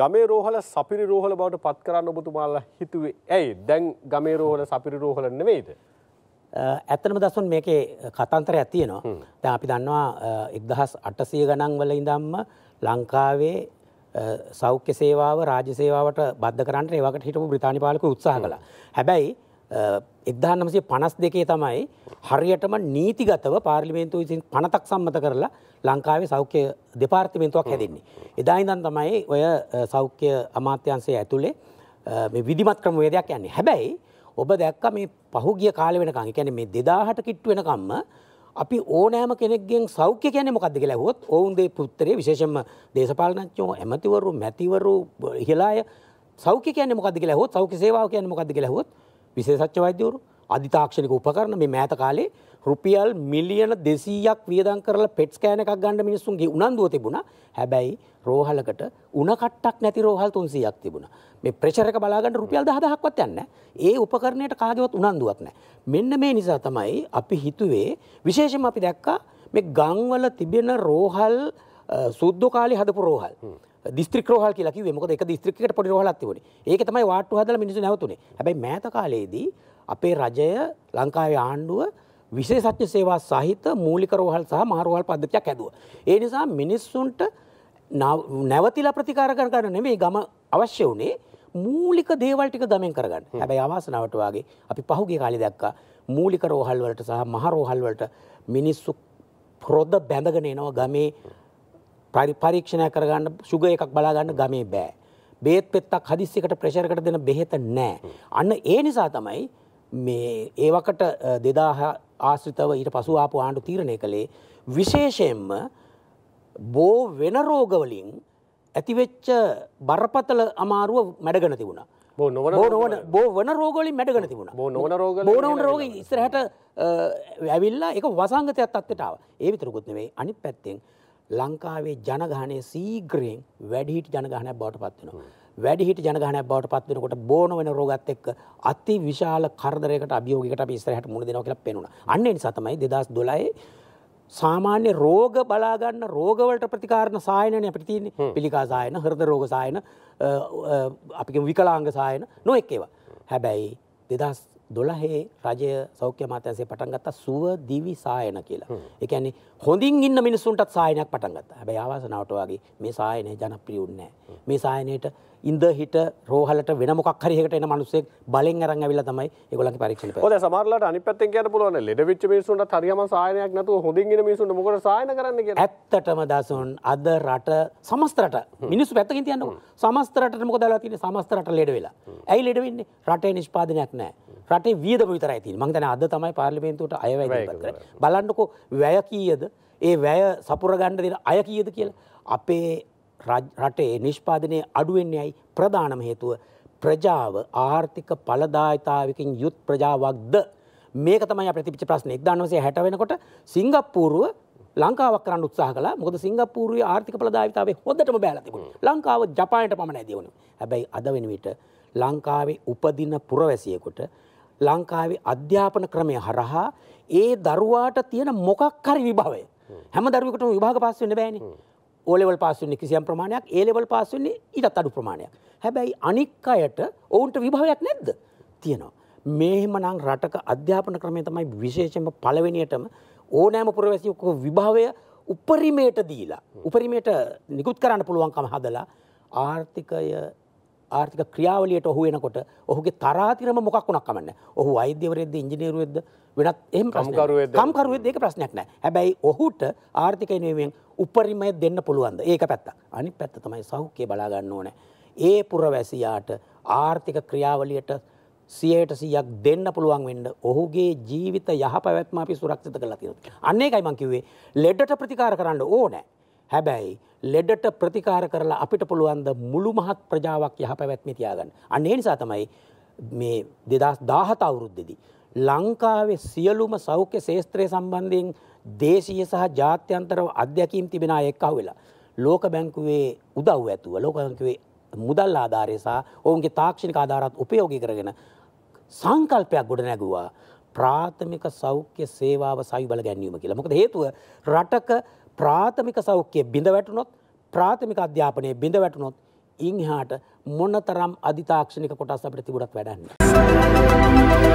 ගමේ රෝහල සපිරි රෝහල බවට පත් කරන්න ඔබතුමාලා හිතුවේ ඇයි දැන් ගමේ රෝහල සපිරි රෝහල නෙවෙයිද ඇත්තනම දසුන් මේකේ කතන්තරයක් තියෙනවා. දැන් අපි දන්නවා 1800 ගණන් වල ඉඳන්ම ලංකාවේ සෞඛ්‍ය සේවාව රාජ්‍ය සේවාවට බද්ධ කරන්න ඒවකට හිටපු බ්‍රිතානි පාලක උත්සාහ කළා. හැබැයි එක්දානමසේ පනස් දෙකේ තමයි හරියටම නීතිගතව පාර්ලිමේන්තු විසින් පනතක් සම්මත කරලා ලංකාවේ සෞඛ්‍ය දෙපාර්තිමේන්තුවක් හැදෙන්නේ. එදායිදන් තමයි ඔය සෞඛ්‍ය අමාත්‍යන්සේ ඇතුළේ විදිමත් ක්‍රමවේදයක් යන්නේ හැබැයි ඔබ දැක්ක මේ පහුගිය කාල වෙනකං කැන මේ දෙදාහට කිට්ට වෙනකම්ම අපි ඕනෑම කෙනෙක්ගෙන් සෞඛ්‍ය කියන මොකක්ද කියලා ඇහුවොත් ඔවුන්ගේ පුත්‍රයේ විශේෂයෙන්ම දේශපාලනඥයෝ ඇමතිවරු මැතිවරු ඉහළ අය සෞඛ්‍ය කියන්නේ මොකක්ද කියලා ඇහුවොත් සෞඛ්‍ය සේවාව කියන්නේ මොකක්ද කියලා ඇහුවොත් විශේෂච්ච වෛද්‍යවරු අධිතාක්ෂණික උපකරන මේ මෑත කාලේ රුපියල් මිලියන දෙසීයක් වියදන් කරලා පෙට්ස් කෑන එකක් ගන්න මිනිස්සුන්ගේ උනන්දුව තිබුණා හැබැයි රෝහලකට උනකට්ටක් නැති රෝහල් තුන්සියක් තිබුණ මේ ප්‍රචරක බලාගන්න රුපියල් දහදහක්වත් යන්න ඒ උපකරණයට කාගවත් උනන්දුවක් නෑ මෙන්න මේ නිසා තමයි අපි හිතුවේ විශේෂම අපි දැක්කා මේ ගංවල තිබෙන රෝහල් සුද්දෝ කාලි හදපු රෝහල් දිස්ත්‍රික් රෝහල් කියලා කිව්වේ මොකද එක දිස්ත්‍රික්කයකට පොඩි රෝහලක් තිබුණේ. ඒක තමයි වාට්ටු හදලා මිනිස්සු නැවතුනේ. හැබැයි මෑත කාලයේදී අපේ රජය ලංකාවේ ආණ්ඩුව විශේෂඥ සේවා සහිත මූලික රෝහල් සහ මහරෝහල් පද්ධතියක් හැදුවා. ඒ නිසා මිනිස්සුන්ට නැවතිලා ප්‍රතිකාර කරගන්න නෙමෙයි ගම අවශ්‍ය වුණේ මූලික දේවල් ටික ගමෙන් කරගන්න. හැබැයි අවාසනාවට වාගේ අපි පහුගිය කාලේ දැක්කා මූලික රෝහල් වලට සහ මහරෝහල් වලට මිනිස්සු ප්‍රොද බැඳගෙන එනවා ගමේ පරි පරීක්ෂණය කරගන්න සුග එකක් බලාගන්න ගමේ බෑ. බේත් පෙත්තක් හදිස්සිකට ප්‍රශරකට දෙන බෙහෙත නෑ. අන්න ඒ නිසා තමයි මේ ඒවකට දෙදාහ ආශ්‍රිතව ඊට පසු ආපු ආණ්ඩු තීරණය කළේ විශේෂයෙන්ම බෝ වෙන රෝගවලින් ඇතිවෙච්ච බරපතල අමාරුව මැඩගෙන තිබුණා. බෝ වන රෝගලින් මැඩගෙන තිබුණ බෝනවන රෝග බෝනවන් රෝග ඉස්රහට ඇවිල්ලා එක වසංගතයක් අත්තටාව ඒ විතරකුත් නෙවෙයි අනි පැත්තෙන් ලංකාවේ ජනගහනය සීග්‍රයෙන් වැඩිහිට ජනගහනයක් බවට පත්වෙනවා. වැඩිහිට ජනගහනයක් බවට පත්වෙනකොට බෝන වෙන රෝගත් එක්ක අති විශාල කරදරයකට අභියෝගකට අපි ඉස්සරහට මුහුණ දෙනවා කියලා පේනවා. අන්න ඒ නිසා තමයි 2012 සාමාන්‍ය රෝග බලාගන්න රෝගවලට ප්‍රතිකාරණ සායනය අපිට තියෙන්නේ පිළිකා සායන, හෘද රෝග සායන, අපි කියමු විකලාංග සායන නොඑක ඒවා. හැබැයි 2000 දොළහේ රජය සෞඛ්‍ය මාතන්සේ පටන්ගත්තා සුව දිවි සායන කියලා එකන්නේ හොඳින් ඉන්න මිනිසුන්ටත් සායනයක් පටන්ගත්ත හැබ ආවාසනාවට වගේ මේ සායනය ජනප්‍රියුන්නෑ මේ සායනයට ඉන්ද හිට රෝහලට වෙන මොකක් හරිකට එන මනුස්සෙක් බලෙන් අරන් ඇවිල්ලා තමයි ඒගොල්ලන්ගේ පරීක්ෂණ කරන්නේ. ඔය සමහරලාට අනිත් පැත්තෙන් කියන්න පුළුවන් නේ ලෙඩ වෙච්ච මිනිසුන්ට හරියම සායනයක් නැතුව හොඳින් ඉන මිනිසුන්ට මොකටද සායන කරන්න කියන්නේ? ඇත්තටම දසොන් අද රට සමස්ත රට මිනිස්සු පැත්තකින් තියන්නකො. සමස්ත රටට මොකද වෙලා තියෙන්නේ? සමස්ත රට ලෙඩ වෙලා. ඇයි ලෙඩ වෙන්නේ? රටේ නිෂ්පාදනයක් නැහැ. රටේ වියදම විතරයි තියෙන්නේ. මං හිතන්නේ අද තමයි පාර්ලිමේන්තුවට අයවැය ඉදිරිපත් කරන්නේ. බලන්නකෝ වැය කීයද? ඒ වැය සපුර ගන්න දෙන අය කීයද කියලා. අපේ රටේ නිෂ්පාදනයේ අඩු වෙන්නේ ඇයි? ප්‍රධානම හේතුව ප්‍රජාව ආර්ථික ඵලදායිතාවකින් යුත් ප්‍රජාවක්ද? මේක තමයි අපිට තිබිච්ච ප්‍රශ්නේ. 1960 වෙනකොට සිංගප්පූරුව ලංකාවක් කරන්න උත්සාහ කළා. මොකද සිංගප්පූරුවේ ආර්ථික ඵලදායිතාවේ හොඳටම බෑලා තිබුණා. ලංකාව ජපානයට පමණයි දියුණු. හැබැයි අද වෙන විට ලංකාවේ උපදින පුරවැසියෙකුට ලංකාවේ අධ්‍යාපන ක්‍රමය හරහා ඒ දරුවාට තියෙන මොකක් හරි විභවය හැම දරුවකටම විභාග පාස් වෙන්න බෑනේ ඕලෙවල් පාසුන්නේ කිසියම් ප්‍රමාණයක් ඒලෙවල් පාසුන්නේ ඉටත් අඩු ප්‍රමාණයක් හැබැයි අනික් අයට ඔවුන්ට විභාවයක් නැද්ද තියෙනවා. මේහෙම නං රටක අධ්‍යාපන ක්‍රමය තමයි විශේෂම පලවෙනියටම ඕනෑම පුරවැසියක විභාවය උපරිමයට දීලා. උපරිමයට නිකුත් කරන්න පුළුවන්කම හදලා ආර්ථිකය ආර්ථික ක්‍රියාවලියට ඔහු වෙනකොට ඔහුගේ තරාතිරම මොකක් වුණක් කමන්න ඔහු අයිද්‍යවරෙද්ද ඉංජිනේරුවෙද්ද වෙනත් එහෙම කම්කරුවෙද්ද කම්කරුවෙද්ද ඒක ප්‍රශ්නයක් නැහැ. හැබැයි ඔහුට ආර්ථික නෙවෙයි උපරිමය දෙන්න පුළුවන්ද? ඒක පැත්තක්. අනිත් පැත්ත තමයි සෞඛ්‍ය බලා ගන්න ඕනේ. ඒ පුරවැසියාට ආර්ථික ක්‍රියාවලියට සියයට සියක් දෙන්න පුළුවන් වෙන්න ඔහුගේ ජීවිත යහ පැවැත්ම අපි සුරක්ෂිත කරලා තියෙනවා. අන්න ඒකයි මං කිව්වේ ලෙඩට ප්‍රතිකාර කරන්න ඕනේ. හැබැයි ලෙඩට ප්‍රතිකාර කරලා අපිට පුළුවන්ද මුළු මහත් ප්‍රජාවක් යහ පැවැත්මි තියාගන්න. අන්න ඒ නිසා තමයි මේ දෙදස් දාහත අවුරුද්දෙදි. ලංකාවේ සියලුම සෞඛ්‍ය ශේත්‍රය සම්බන්ධයෙන් දේශීය සහ ජාත්‍යන්තරව අධ්‍යැකීම් තිබෙන එක්කව වෙලා. ලෝක බැංකුවේ උදව් ඇතුව ලෝක බැංකුවේ මුදල් ආධාරය සහ ඔවුන්ගේ තාක්ෂණික ආධාරත් උපයෝගී කරගෙන සංකල්පයක් ගොඩ නැගුවා ප්‍රාථමික සෞඛ්‍ය සේවාව සයිබල ගැන්වීම කියලා. මොකද හේතුව රටක ප්‍රාථමික සෞඛ්‍යය බිඳ වැටුනොත් ප්‍රාථමික අධ්‍යාපනය බිඳ වැටුනොත් ඉංහාට මොන්න තරම් අධිතාක්ෂණික කොටස් අපට තිබුණත් වැඩන්න.